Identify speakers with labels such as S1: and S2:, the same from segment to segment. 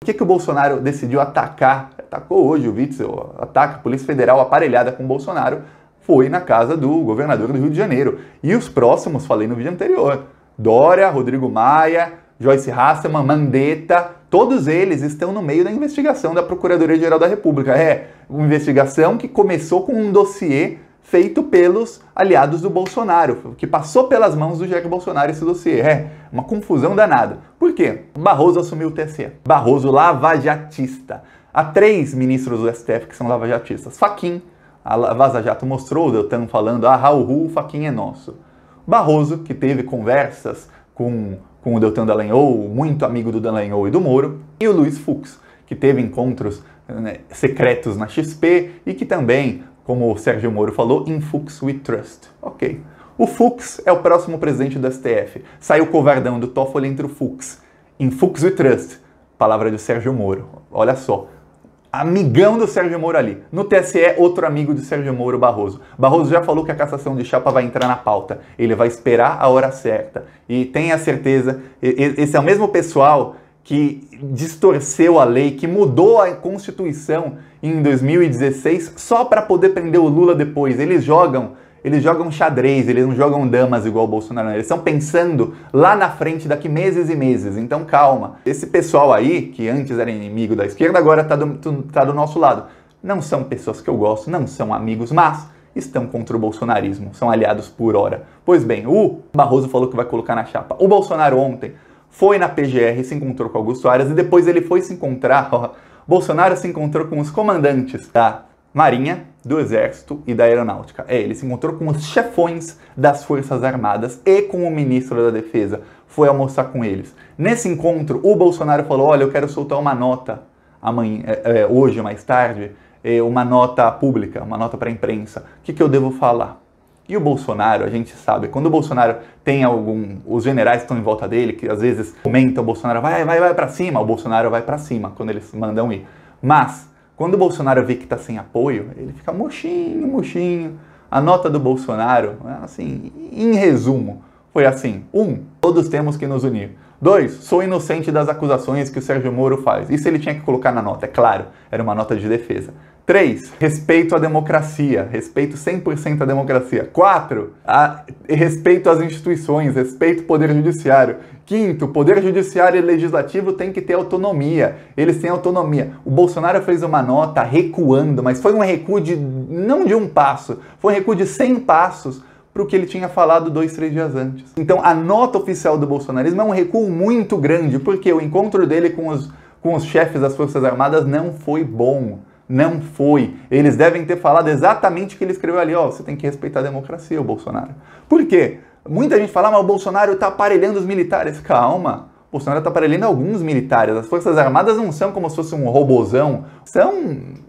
S1: Por que, que o Bolsonaro decidiu atacar, atacou hoje o Witzel, ataca a Polícia Federal aparelhada com o Bolsonaro, foi na casa do governador do Rio de Janeiro. E os próximos, falei no vídeo anterior, Dória, Rodrigo Maia, Joyce Hasselman, Mandetta, todos eles estão no meio da investigação da Procuradoria-Geral da República. É, uma investigação que começou com um dossiê feito pelos aliados do Bolsonaro, que passou pelas mãos do Jair Bolsonaro esse dossiê. É uma confusão danada. Por quê? Barroso assumiu o TSE. Barroso lavajatista. Há três ministros do STF que são lavajatistas. Faquim, a Vaza Jato mostrou o Deltan falando, ah, Raul, o Faquim é nosso. Barroso, que teve conversas com, com o Deltan Dallagnol, muito amigo do Dallagnol e do Moro, e o Luiz Fux, que teve encontros né, secretos na XP e que também como o Sérgio Moro falou, in Fux we trust. Ok. O Fux é o próximo presidente do STF. Saiu o covardão do Toffoli entre o Fux. In Fux we trust. Palavra do Sérgio Moro. Olha só. Amigão do Sérgio Moro ali. No TSE, outro amigo do Sérgio Moro, Barroso. Barroso já falou que a cassação de chapa vai entrar na pauta. Ele vai esperar a hora certa. E tenha certeza, esse é o mesmo pessoal que distorceu a lei, que mudou a Constituição em 2016 só para poder prender o Lula depois. Eles jogam, eles jogam xadrez, eles não jogam damas igual o Bolsonaro. Eles estão pensando lá na frente daqui meses e meses. Então calma. Esse pessoal aí que antes era inimigo da esquerda agora está do, tá do nosso lado. Não são pessoas que eu gosto, não são amigos, mas estão contra o bolsonarismo, são aliados por hora. Pois bem, o Barroso falou que vai colocar na chapa. O Bolsonaro ontem foi na PGR, se encontrou com Augusto Aras e depois ele foi se encontrar, ó, Bolsonaro se encontrou com os comandantes da Marinha, do Exército e da Aeronáutica. É, ele se encontrou com os chefões das Forças Armadas e com o ministro da Defesa. Foi almoçar com eles. Nesse encontro, o Bolsonaro falou: Olha, eu quero soltar uma nota amanhã, é, é, hoje, mais tarde, é, uma nota pública, uma nota para a imprensa. O que, que eu devo falar? E o Bolsonaro, a gente sabe, quando o Bolsonaro tem algum. Os generais estão em volta dele, que às vezes comentam, o Bolsonaro vai, vai, vai para cima, o Bolsonaro vai para cima quando eles mandam ir. Mas, quando o Bolsonaro vê que está sem apoio, ele fica murchinho, murchinho. A nota do Bolsonaro, assim, em resumo, foi assim: um, todos temos que nos unir. Dois, sou inocente das acusações que o Sérgio Moro faz. Isso ele tinha que colocar na nota, é claro, era uma nota de defesa. 3. Respeito à democracia. Respeito 100% à democracia. 4. A, respeito às instituições. Respeito ao poder judiciário. Quinto, poder judiciário e legislativo tem que ter autonomia. Eles têm autonomia. O Bolsonaro fez uma nota recuando, mas foi um recuo de não de um passo, foi um recuo de 100 passos para o que ele tinha falado dois, três dias antes. Então, a nota oficial do bolsonarismo é um recuo muito grande, porque o encontro dele com os, com os chefes das Forças Armadas não foi bom não foi. Eles devem ter falado exatamente o que ele escreveu ali, ó, você tem que respeitar a democracia, o Bolsonaro. Por quê? Muita gente fala, ah, mas o Bolsonaro está aparelhando os militares. Calma, o Bolsonaro está aparelhando alguns militares. As Forças Armadas não são como se fosse um robozão, são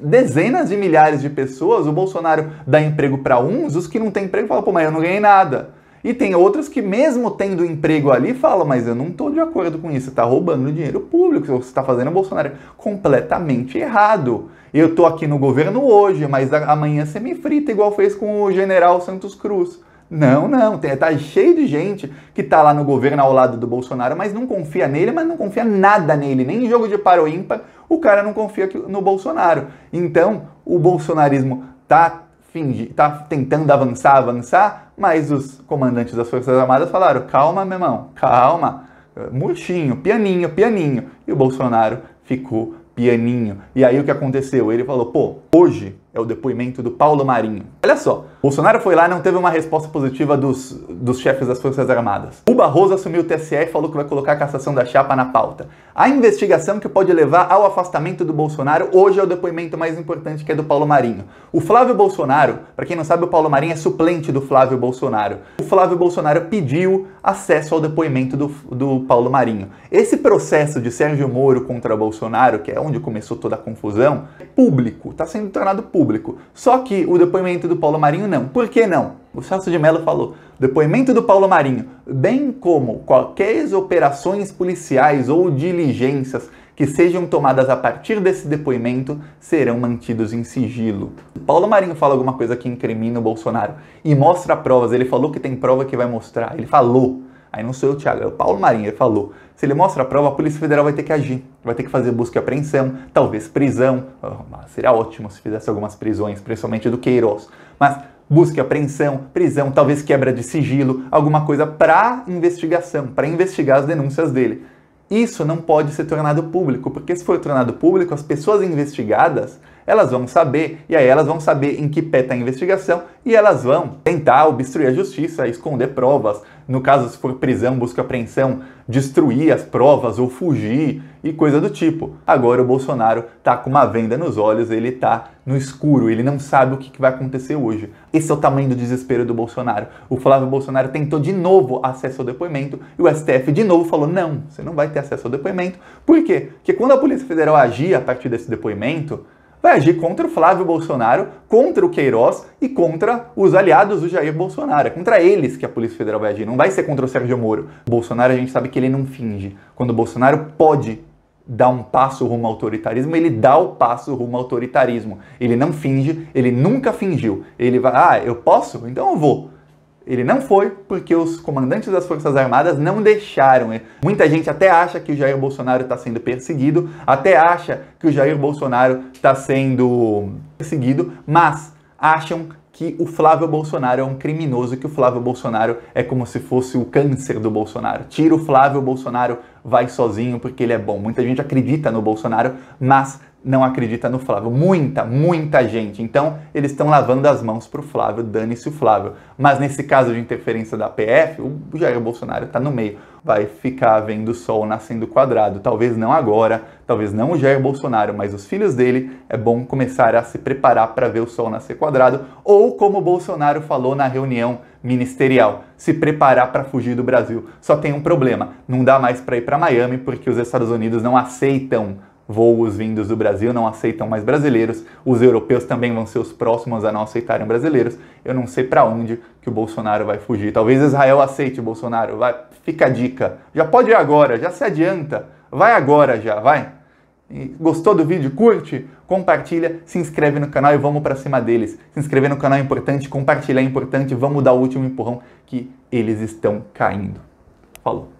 S1: dezenas de milhares de pessoas. O Bolsonaro dá emprego para uns, os que não têm emprego falam, pô, mas eu não ganhei nada. E tem outros que, mesmo tendo emprego ali, falam, mas eu não estou de acordo com isso, está roubando dinheiro público, você está fazendo o Bolsonaro completamente errado. Eu estou aqui no governo hoje, mas amanhã você me frita, igual fez com o general Santos Cruz. Não, não, está tá cheio de gente que está lá no governo ao lado do Bolsonaro, mas não confia nele, mas não confia nada nele, nem em jogo de par ímpar, o cara não confia no Bolsonaro. Então, o bolsonarismo está fingir, tá tentando avançar, avançar, mas os comandantes das Forças Armadas falaram: calma, meu irmão, calma, murchinho, pianinho, pianinho. E o Bolsonaro ficou pianinho. E aí o que aconteceu? Ele falou: pô, hoje é o depoimento do Paulo Marinho. Olha só, Bolsonaro foi lá e não teve uma resposta positiva dos, dos chefes das Forças Armadas. O Barroso assumiu o TSE e falou que vai colocar a cassação da chapa na pauta. A investigação que pode levar ao afastamento do Bolsonaro hoje é o depoimento mais importante que é do Paulo Marinho. O Flávio Bolsonaro, para quem não sabe, o Paulo Marinho é suplente do Flávio Bolsonaro. O Flávio Bolsonaro pediu acesso ao depoimento do, do Paulo Marinho. Esse processo de Sérgio Moro contra Bolsonaro, que é onde começou toda a confusão, é público, está sendo tornado público público. Só que o depoimento do Paulo Marinho não. Por que não? O Celso de Mello falou: depoimento do Paulo Marinho, bem como qualquer operações policiais ou diligências que sejam tomadas a partir desse depoimento serão mantidos em sigilo. Paulo Marinho fala alguma coisa que incrimina o Bolsonaro e mostra provas. Ele falou que tem prova que vai mostrar. Ele falou. Aí não sou eu, Thiago, é o Paulo Marinho. Ele falou: se ele mostra a prova, a Polícia Federal vai ter que agir, vai ter que fazer busca e apreensão, talvez prisão. Oh, seria ótimo se fizesse algumas prisões, principalmente do Queiroz. Mas busca e apreensão, prisão, talvez quebra de sigilo, alguma coisa para investigação, para investigar as denúncias dele. Isso não pode ser tornado público, porque se for tornado público, as pessoas investigadas elas vão saber, e aí elas vão saber em que pé está a investigação, e elas vão tentar obstruir a justiça, esconder provas, no caso, se for prisão, busca apreensão, destruir as provas ou fugir e coisa do tipo. Agora o Bolsonaro tá com uma venda nos olhos, ele tá no escuro, ele não sabe o que vai acontecer hoje. Esse é o tamanho do desespero do Bolsonaro. O Flávio Bolsonaro tentou de novo acesso ao depoimento e o STF de novo falou: não, você não vai ter acesso ao depoimento. Por quê? Porque quando a Polícia Federal agia a partir desse depoimento, vai agir contra o Flávio Bolsonaro, contra o Queiroz e contra os aliados do Jair Bolsonaro. É contra eles que a Polícia Federal vai agir, não vai ser contra o Sérgio Moro. O Bolsonaro, a gente sabe que ele não finge. Quando o Bolsonaro pode dar um passo rumo ao autoritarismo, ele dá o passo rumo ao autoritarismo. Ele não finge, ele nunca fingiu. Ele vai, ah, eu posso? Então eu vou. Ele não foi porque os comandantes das Forças Armadas não deixaram. Muita gente até acha que o Jair Bolsonaro está sendo perseguido, até acha que o Jair Bolsonaro está sendo perseguido, mas acham que o Flávio Bolsonaro é um criminoso, que o Flávio Bolsonaro é como se fosse o câncer do Bolsonaro. Tira o Flávio Bolsonaro, vai sozinho porque ele é bom. Muita gente acredita no Bolsonaro, mas não acredita no Flávio. Muita, muita gente. Então, eles estão lavando as mãos para o Flávio, dane-se o Flávio. Mas nesse caso de interferência da PF, o Jair Bolsonaro está no meio vai ficar vendo o sol nascendo quadrado. Talvez não agora, talvez não o Jair Bolsonaro, mas os filhos dele, é bom começar a se preparar para ver o sol nascer quadrado, ou como Bolsonaro falou na reunião ministerial, se preparar para fugir do Brasil. Só tem um problema, não dá mais para ir para Miami porque os Estados Unidos não aceitam voos vindos do Brasil não aceitam mais brasileiros, os europeus também vão ser os próximos a não aceitarem brasileiros. Eu não sei para onde que o Bolsonaro vai fugir. Talvez Israel aceite o Bolsonaro, vai, fica a dica. Já pode ir agora, já se adianta. Vai agora já, vai. Gostou do vídeo? Curte, compartilha, se inscreve no canal e vamos para cima deles. Se inscrever no canal é importante, compartilhar é importante, vamos dar o último empurrão que eles estão caindo. Falou.